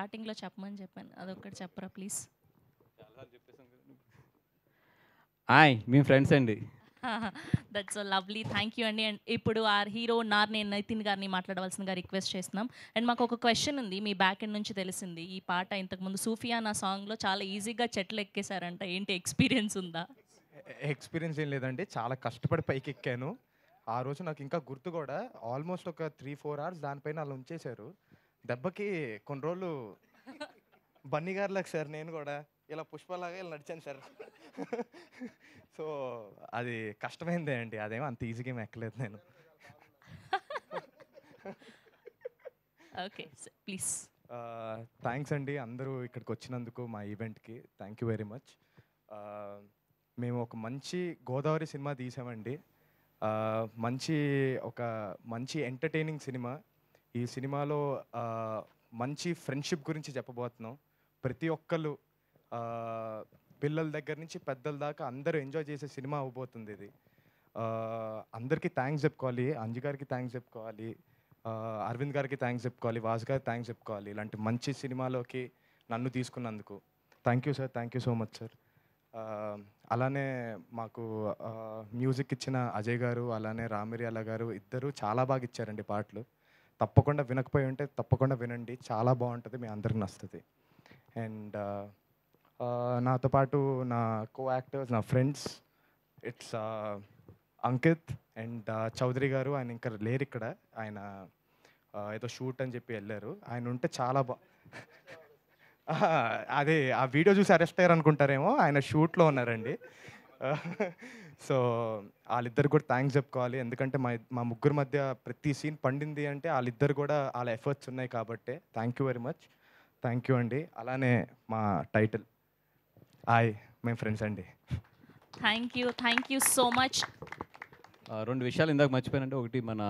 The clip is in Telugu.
స్టార్టింగ్లో చెప్పమని చెప్పాను అదొక్కటి చెప్పరా ప్లీజ్ హాయ్ మీ ఫ్రెండ్స్ అండి దట్స్ లవ్లీ థ్యాంక్ యూ అండి అండ్ ఇప్పుడు ఆర్ హీరో నార్ నేను నితిన్ గారిని మాట్లాడవలసిందిగా రిక్వెస్ట్ చేస్తున్నాం అండ్ మాకు ఒక క్వశ్చన్ ఉంది మీ బ్యాక్ ఎండ్ నుంచి తెలిసింది ఈ పాట ఇంతకుముందు సూఫియా నా సాంగ్లో చాలా ఈజీగా చెట్లు ఎక్కేశారంట ఏంటి ఎక్స్పీరియన్స్ ఉందా ఎక్స్పీరియన్స్ ఏం లేదండి చాలా కష్టపడి పైకి ఎక్కాను ఆ రోజు నాకు ఇంకా గుర్తు కూడా ఆల్మోస్ట్ ఒక త్రీ ఫోర్ అవర్స్ దానిపైన వాళ్ళు ఉంచేశారు దెబ్బకి కొన్ని రోజులు బన్నీ లేక సార్ నేను కూడా ఇలా పుష్పలాగా ఇలా నడిచాను సార్ సో అది కష్టమైందే అండి అదేమో అంత ఈజీగా ఎక్కలేదు నేను ఓకే ప్లీజ్ థ్యాంక్స్ అండి అందరూ ఇక్కడికి వచ్చినందుకు మా ఈవెంట్కి థ్యాంక్ యూ వెరీ మచ్ మేము ఒక మంచి గోదావరి సినిమా తీసామండి మంచి ఒక మంచి ఎంటర్టైనింగ్ సినిమా ఈ సినిమాలో మంచి ఫ్రెండ్షిప్ గురించి చెప్పబోతున్నాం ప్రతి ఒక్కళ్ళు పిల్లల దగ్గర నుంచి పెద్దల దాకా అందరూ ఎంజాయ్ చేసే సినిమా అవ్వబోతుంది ఇది అందరికీ థ్యాంక్స్ చెప్పుకోవాలి అంజు గారికి థ్యాంక్స్ చెప్పుకోవాలి అరవింద్ గారికి థ్యాంక్స్ చెప్పుకోవాలి వాసు గారికి థ్యాంక్స్ చెప్పుకోవాలి ఇలాంటి మంచి సినిమాలోకి నన్ను తీసుకున్నందుకు thank you sir thank you so much sir అలానే మాకు మ్యూజిక్ ఇచ్చిన అజయ్ గారు అలానే రామిరియాల గారు ఇద్దరు చాలా బాగా ఇచ్చారండి పాటలు తప్పకుండా వినకపోయి ఉంటే తప్పకుండా వినండి చాలా బాగుంటుంది మీ అందరికి నస్తుంది అండ్ నాతో పాటు నా కో యాక్టర్స్ నా friends it's Ankit and Chaudhary గారు ఆయన ఇంకా లేరు ఇక్కడ ఆయన ఏదో షూట్ అని చెప్పి వెళ్ళారు ఆయన ఉంటే చాలా బా అదే ఆ వీడియో చూసి అరెస్ట్ అయ్యారు అనుకుంటారేమో ఆయన షూట్లో ఉన్నారండి సో వాళ్ళిద్దరు కూడా థ్యాంక్స్ చెప్పుకోవాలి ఎందుకంటే మా మా ముగ్గురు మధ్య ప్రతి సీన్ పండింది అంటే వాళ్ళిద్దరు కూడా వాళ్ళ ఎఫర్ట్స్ ఉన్నాయి కాబట్టి thank you very much thank you అండి అలానే మా టైటిల్ హాయ్ మేము ఫ్రెండ్స్ అండి thank you thank you so much రెండు విషయాలు ఇందాక మర్చిపోయినంటే ఒకటి మన